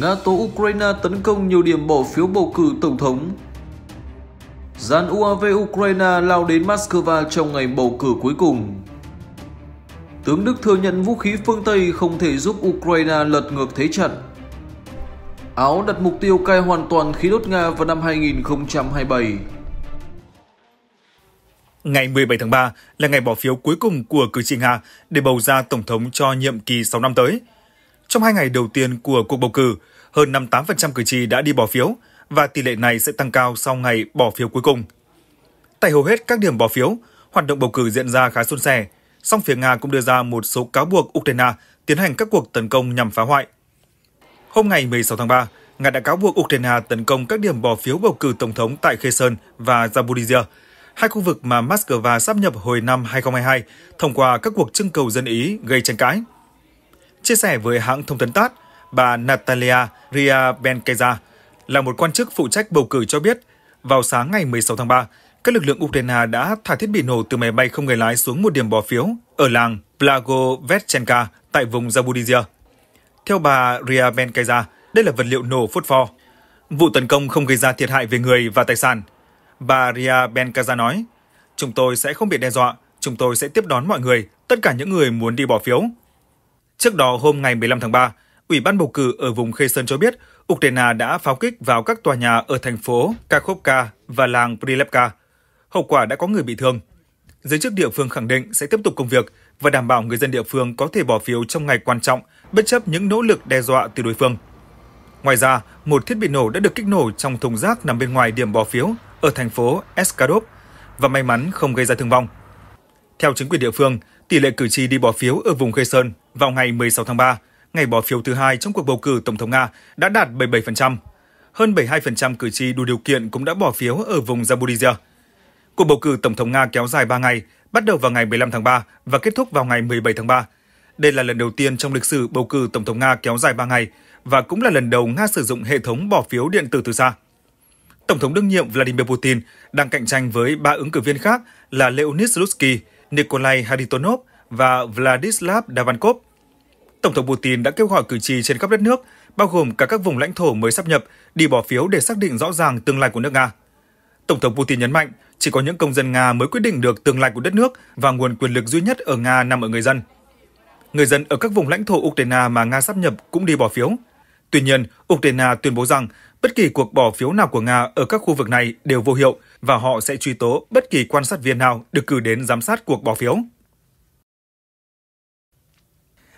Nga tố Ukraine tấn công nhiều điểm bỏ phiếu bầu cử tổng thống. Gian UAV Ukraine lao đến Moscow trong ngày bầu cử cuối cùng. Tướng Đức thừa nhận vũ khí phương Tây không thể giúp Ukraine lật ngược thế trận. Áo đặt mục tiêu cai hoàn toàn khí đốt Nga vào năm 2027. Ngày 17 tháng 3 là ngày bỏ phiếu cuối cùng của cử tri Nga để bầu ra tổng thống cho nhiệm kỳ 6 năm tới – trong hai ngày đầu tiên của cuộc bầu cử, hơn 58% cử tri đã đi bỏ phiếu và tỷ lệ này sẽ tăng cao sau ngày bỏ phiếu cuối cùng. Tại hầu hết các điểm bỏ phiếu, hoạt động bầu cử diễn ra khá suôn sẻ, song phía Nga cũng đưa ra một số cáo buộc Ukraine tiến hành các cuộc tấn công nhằm phá hoại. Hôm ngày 16 tháng 3, Nga đã cáo buộc Ukraine tấn công các điểm bỏ phiếu bầu cử tổng thống tại Kherson và Zaporizhia, hai khu vực mà Moscow sáp nhập hồi năm 2022 thông qua các cuộc trưng cầu dân Ý gây tranh cãi. Chia sẻ với hãng thông tấn TASS, bà Natalia Riabenkeza là một quan chức phụ trách bầu cử cho biết, vào sáng ngày 16 tháng 3, các lực lượng Ukraine đã thả thiết bị nổ từ máy bay không người lái xuống một điểm bỏ phiếu ở làng Blagovetchenka tại vùng Zaporizhia. Theo bà Ria Riabenkeza, đây là vật liệu nổ phốt pho. Vụ tấn công không gây ra thiệt hại về người và tài sản. Bà Ria Riabenkeza nói, chúng tôi sẽ không bị đe dọa, chúng tôi sẽ tiếp đón mọi người, tất cả những người muốn đi bỏ phiếu, Trước đó hôm ngày 15 tháng 3, Ủy ban bầu cử ở vùng Khê Sơn cho biết Ukraine đã pháo kích vào các tòa nhà ở thành phố Kakhovka và làng Prilepka. Hậu quả đã có người bị thương. Giới chức địa phương khẳng định sẽ tiếp tục công việc và đảm bảo người dân địa phương có thể bỏ phiếu trong ngày quan trọng bất chấp những nỗ lực đe dọa từ đối phương. Ngoài ra, một thiết bị nổ đã được kích nổ trong thùng rác nằm bên ngoài điểm bỏ phiếu ở thành phố Eskadov và may mắn không gây ra thương vong. Theo chính quyền địa phương, tỷ lệ cử tri đi bỏ phiếu ở vùng Khê Sơn vào ngày 16 tháng 3, ngày bỏ phiếu thứ hai trong cuộc bầu cử Tổng thống Nga đã đạt 77%. Hơn 72% cử tri đủ điều kiện cũng đã bỏ phiếu ở vùng Zaporizhia. Cuộc bầu cử Tổng thống Nga kéo dài 3 ngày, bắt đầu vào ngày 15 tháng 3 và kết thúc vào ngày 17 tháng 3. Đây là lần đầu tiên trong lịch sử bầu cử Tổng thống Nga kéo dài 3 ngày và cũng là lần đầu Nga sử dụng hệ thống bỏ phiếu điện tử từ xa. Tổng thống đương nhiệm Vladimir Putin đang cạnh tranh với ba ứng cử viên khác là Leonid Slutsky, Nikolai Haritonov và Vladislav Davankov. Tổng thống Putin đã kêu gọi cử tri trên khắp đất nước, bao gồm cả các vùng lãnh thổ mới sắp nhập, đi bỏ phiếu để xác định rõ ràng tương lai của nước Nga. Tổng thống Putin nhấn mạnh, chỉ có những công dân Nga mới quyết định được tương lai của đất nước và nguồn quyền lực duy nhất ở Nga nằm ở người dân. Người dân ở các vùng lãnh thổ Ukraine mà Nga sắp nhập cũng đi bỏ phiếu. Tuy nhiên, Ukraine tuyên bố rằng bất kỳ cuộc bỏ phiếu nào của Nga ở các khu vực này đều vô hiệu và họ sẽ truy tố bất kỳ quan sát viên nào được cử đến giám sát cuộc bỏ phiếu.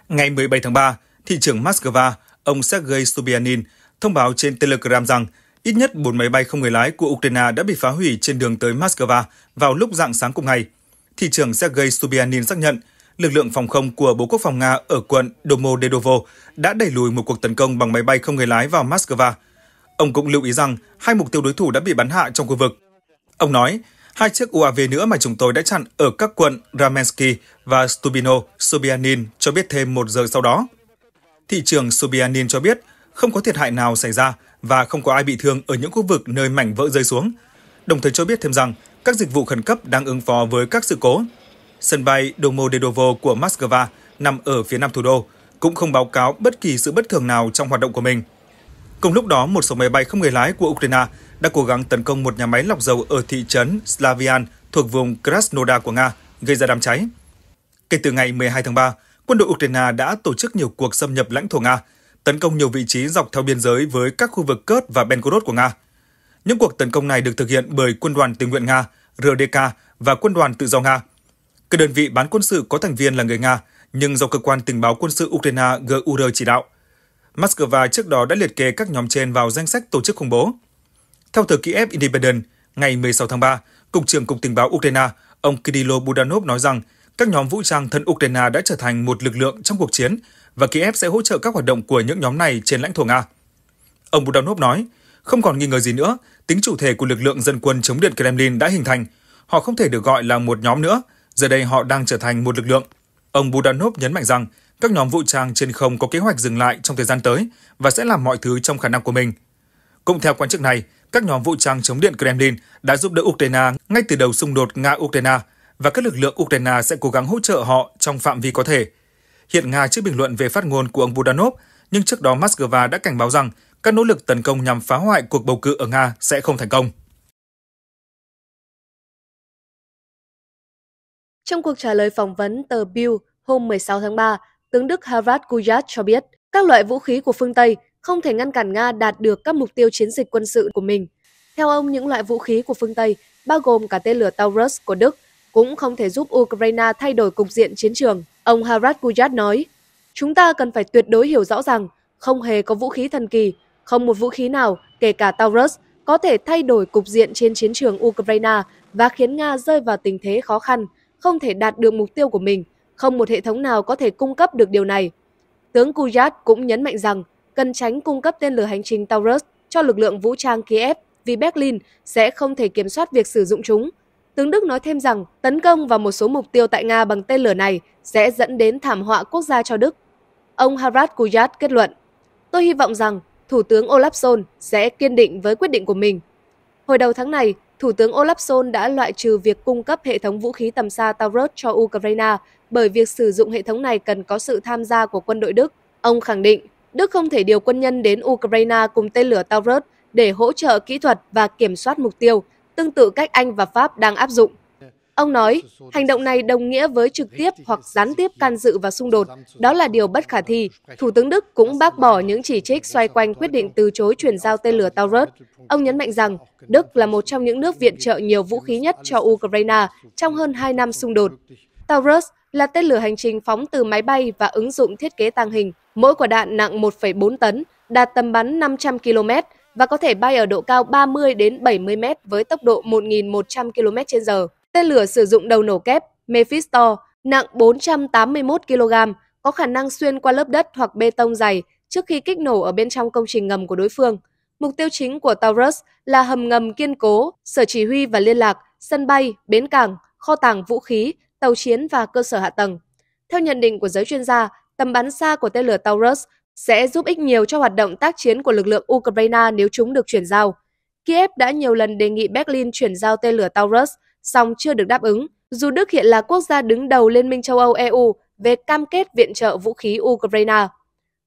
Ngày 17 tháng 3, thị trưởng Moscow, ông Sergei Sobyanin thông báo trên Telegram rằng ít nhất 4 máy bay không người lái của Ukraine đã bị phá hủy trên đường tới Moscow vào lúc dạng sáng cùng ngày. Thị trưởng Sergei Sobyanin xác nhận lực lượng phòng không của Bộ Quốc phòng Nga ở quận Domodedovo đã đẩy lùi một cuộc tấn công bằng máy bay không người lái vào Moscow. Ông cũng lưu ý rằng hai mục tiêu đối thủ đã bị bắn hạ trong khu vực. Ông nói, hai chiếc UAV nữa mà chúng tôi đã chặn ở các quận Ramensky và Stubino, Sobyanin cho biết thêm một giờ sau đó. Thị trường Sobyanin cho biết không có thiệt hại nào xảy ra và không có ai bị thương ở những khu vực nơi mảnh vỡ rơi xuống. Đồng thời cho biết thêm rằng các dịch vụ khẩn cấp đang ứng phó với các sự cố. Sân bay Domodedovo của Moscow nằm ở phía nam thủ đô, cũng không báo cáo bất kỳ sự bất thường nào trong hoạt động của mình. Cùng lúc đó, một số máy bay không người lái của Ukraine đã cố gắng tấn công một nhà máy lọc dầu ở thị trấn Slavian thuộc vùng Krasnodar của Nga, gây ra đám cháy. Kể từ ngày 12 tháng 3, quân đội Ukraine đã tổ chức nhiều cuộc xâm nhập lãnh thổ Nga, tấn công nhiều vị trí dọc theo biên giới với các khu vực Kurt và Belgorod của Nga. Những cuộc tấn công này được thực hiện bởi Quân đoàn Tình nguyện Nga, RDK và Quân đoàn Tự do Nga. Các đơn vị bán quân sự có thành viên là người Nga, nhưng do cơ quan tình báo quân sự Ukraine GUR chỉ đạo. Moscow trước đó đã liệt kê các nhóm trên vào danh sách tổ chức khủng bố. Theo tờ Kiev Independent, ngày 16 tháng 3, Cục trưởng Cục Tình báo Ukraine, ông Kirilo Budanov nói rằng các nhóm vũ trang thân Ukraine đã trở thành một lực lượng trong cuộc chiến và Kiev sẽ hỗ trợ các hoạt động của những nhóm này trên lãnh thổ Nga. Ông Budanov nói, không còn nghi ngờ gì nữa, tính chủ thể của lực lượng dân quân chống điện Kremlin đã hình thành. Họ không thể được gọi là một nhóm nữa, giờ đây họ đang trở thành một lực lượng. Ông Budanov nhấn mạnh rằng các nhóm vũ trang trên không có kế hoạch dừng lại trong thời gian tới và sẽ làm mọi thứ trong khả năng của mình. Cũng theo quan chức này, các nhóm vũ trang chống điện Kremlin đã giúp đỡ Ukraine ngay từ đầu xung đột Nga-Ukraine và các lực lượng Ukraine sẽ cố gắng hỗ trợ họ trong phạm vi có thể. Hiện Nga chưa bình luận về phát ngôn của ông Budanov, nhưng trước đó Moscow đã cảnh báo rằng các nỗ lực tấn công nhằm phá hoại cuộc bầu cử ở Nga sẽ không thành công. Trong cuộc trả lời phỏng vấn tờ Bill hôm 16 tháng 3, tướng Đức Harald Kujat cho biết các loại vũ khí của phương Tây không thể ngăn cản Nga đạt được các mục tiêu chiến dịch quân sự của mình. Theo ông, những loại vũ khí của phương Tây, bao gồm cả tên lửa Taurus của Đức, cũng không thể giúp Ukraine thay đổi cục diện chiến trường. Ông Harad Kujat nói, chúng ta cần phải tuyệt đối hiểu rõ rằng không hề có vũ khí thần kỳ, không một vũ khí nào, kể cả Taurus, có thể thay đổi cục diện trên chiến trường Ukraine và khiến Nga rơi vào tình thế khó khăn, không thể đạt được mục tiêu của mình. Không một hệ thống nào có thể cung cấp được điều này. Tướng Kujat cũng nhấn mạnh rằng cần tránh cung cấp tên lửa hành trình Taurus cho lực lượng vũ trang Kiev vì Berlin sẽ không thể kiểm soát việc sử dụng chúng. Tướng Đức nói thêm rằng tấn công vào một số mục tiêu tại Nga bằng tên lửa này sẽ dẫn đến thảm họa quốc gia cho Đức. Ông Harald Kujat kết luận, tôi hy vọng rằng Thủ tướng Olaf Scholz sẽ kiên định với quyết định của mình. Hồi đầu tháng này, Thủ tướng Olaf Scholz đã loại trừ việc cung cấp hệ thống vũ khí tầm xa Taurus cho Ukraine bởi việc sử dụng hệ thống này cần có sự tham gia của quân đội Đức. Ông khẳng định Đức không thể điều quân nhân đến Ukraine cùng tên lửa Taurus để hỗ trợ kỹ thuật và kiểm soát mục tiêu, tương tự cách Anh và Pháp đang áp dụng. Ông nói, hành động này đồng nghĩa với trực tiếp hoặc gián tiếp can dự vào xung đột. Đó là điều bất khả thi. Thủ tướng Đức cũng bác bỏ những chỉ trích xoay quanh quyết định từ chối chuyển giao tên lửa Taurus. Ông nhấn mạnh rằng Đức là một trong những nước viện trợ nhiều vũ khí nhất cho Ukraine trong hơn 2 năm xung đột. Taurus là tên lửa hành trình phóng từ máy bay và ứng dụng thiết kế tàng hình Mỗi quả đạn nặng 1,4 tấn, đạt tầm bắn 500 km và có thể bay ở độ cao 30 đến 70 m với tốc độ 1.100 km h Tên lửa sử dụng đầu nổ kép Mephisto nặng 481 kg, có khả năng xuyên qua lớp đất hoặc bê tông dày trước khi kích nổ ở bên trong công trình ngầm của đối phương. Mục tiêu chính của Taurus là hầm ngầm kiên cố, sở chỉ huy và liên lạc, sân bay, bến cảng, kho tàng vũ khí, tàu chiến và cơ sở hạ tầng. Theo nhận định của giới chuyên gia, tầm bắn xa của tên lửa Taurus sẽ giúp ích nhiều cho hoạt động tác chiến của lực lượng Ukraine nếu chúng được chuyển giao. Kiev đã nhiều lần đề nghị Berlin chuyển giao tên lửa Taurus, song chưa được đáp ứng, dù Đức hiện là quốc gia đứng đầu Liên minh châu Âu EU về cam kết viện trợ vũ khí Ukraine.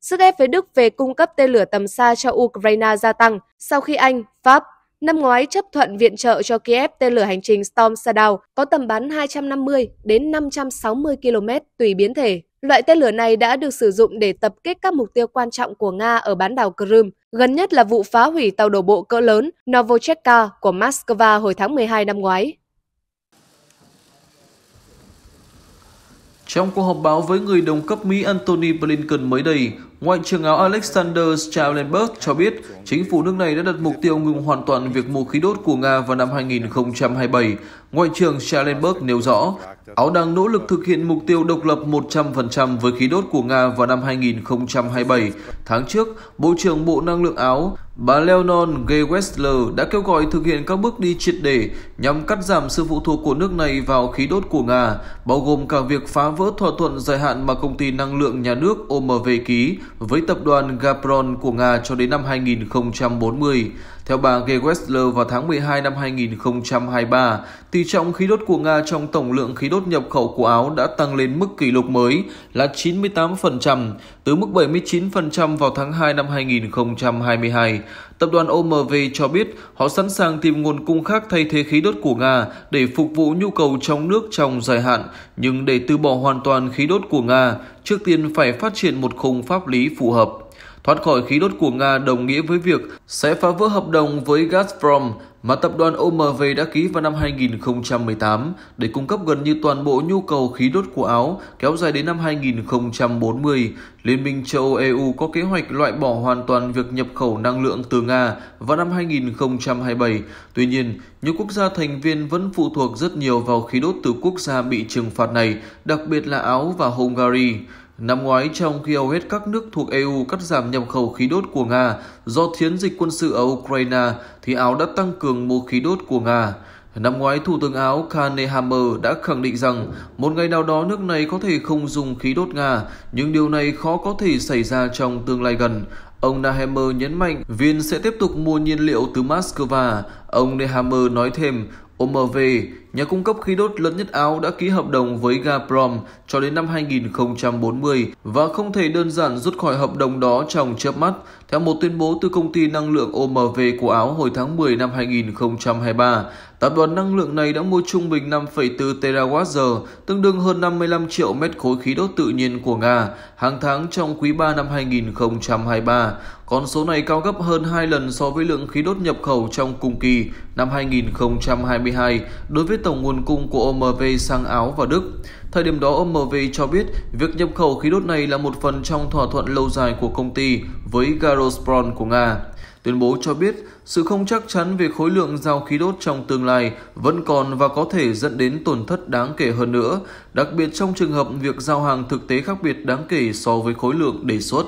Sức ép với Đức về cung cấp tên lửa tầm xa cho Ukraine gia tăng sau khi Anh, Pháp năm ngoái chấp thuận viện trợ cho Kiev tên lửa hành trình Storm Shadow có tầm bắn 250 đến 560 km tùy biến thể. Loại tên lửa này đã được sử dụng để tập kích các mục tiêu quan trọng của Nga ở bán đảo Crimea, gần nhất là vụ phá hủy tàu đổ bộ cỡ lớn Novocheka của Moscow hồi tháng 12 năm ngoái. Trong cuộc họp báo với người đồng cấp Mỹ Antony Blinken mới đây, Ngoại trưởng Áo Alexander Schallenberg cho biết chính phủ nước này đã đặt mục tiêu ngừng hoàn toàn việc mua khí đốt của Nga vào năm 2027 Ngoại trưởng Schellenberg nêu rõ, Áo đang nỗ lực thực hiện mục tiêu độc lập 100% với khí đốt của Nga vào năm 2027. Tháng trước, Bộ trưởng Bộ Năng lượng Áo, bà Leonon Gay đã kêu gọi thực hiện các bước đi triệt để nhằm cắt giảm sự phụ thuộc của nước này vào khí đốt của Nga, bao gồm cả việc phá vỡ thỏa thuận dài hạn mà công ty năng lượng nhà nước OMV ký với tập đoàn Gazprom của Nga cho đến năm 2040. Theo bà Gay vào tháng 12 năm 2023, tỷ trọng khí đốt của Nga trong tổng lượng khí đốt nhập khẩu của Áo đã tăng lên mức kỷ lục mới là 98%, từ mức 79% vào tháng 2 năm 2022. Tập đoàn OMV cho biết họ sẵn sàng tìm nguồn cung khác thay thế khí đốt của Nga để phục vụ nhu cầu trong nước trong dài hạn, nhưng để từ bỏ hoàn toàn khí đốt của Nga, trước tiên phải phát triển một khung pháp lý phù hợp. Thoát khỏi khí đốt của Nga đồng nghĩa với việc sẽ phá vỡ hợp đồng với Gazprom mà tập đoàn OMV đã ký vào năm 2018 để cung cấp gần như toàn bộ nhu cầu khí đốt của Áo kéo dài đến năm 2040. Liên minh châu Âu EU có kế hoạch loại bỏ hoàn toàn việc nhập khẩu năng lượng từ Nga vào năm 2027. Tuy nhiên, nhiều quốc gia thành viên vẫn phụ thuộc rất nhiều vào khí đốt từ quốc gia bị trừng phạt này, đặc biệt là Áo và Hungary. Năm ngoái trong khi hầu hết các nước thuộc EU cắt giảm nhập khẩu khí đốt của Nga do chiến dịch quân sự ở Ukraine thì Áo đã tăng cường mua khí đốt của Nga. Năm ngoái, Thủ tướng Áo Kane Hammer đã khẳng định rằng một ngày nào đó nước này có thể không dùng khí đốt Nga, nhưng điều này khó có thể xảy ra trong tương lai gần. Ông Nehammer nhấn mạnh Viên sẽ tiếp tục mua nhiên liệu từ Moscow. Ông Nehammer nói thêm, OMV nhà cung cấp khí đốt lớn nhất Áo đã ký hợp đồng với Gazprom cho đến năm 2040 và không thể đơn giản rút khỏi hợp đồng đó trong chớp mắt, theo một tuyên bố từ công ty năng lượng OMV của Áo hồi tháng 10 năm 2023. Tập đoàn năng lượng này đã mua trung bình 5,4 terawatt-giờ, tương đương hơn 55 triệu mét khối khí đốt tự nhiên của Nga hàng tháng trong quý 3 năm 2023. Con số này cao gấp hơn 2 lần so với lượng khí đốt nhập khẩu trong cùng kỳ năm 2022 đối với tổng nguồn cung của OMV sang Áo và Đức. Thời điểm đó, OMV cho biết việc nhập khẩu khí đốt này là một phần trong thỏa thuận lâu dài của công ty với Gazprom của Nga. Tuyên bố cho biết sự không chắc chắn về khối lượng giao khí đốt trong tương lai vẫn còn và có thể dẫn đến tổn thất đáng kể hơn nữa, đặc biệt trong trường hợp việc giao hàng thực tế khác biệt đáng kể so với khối lượng đề xuất.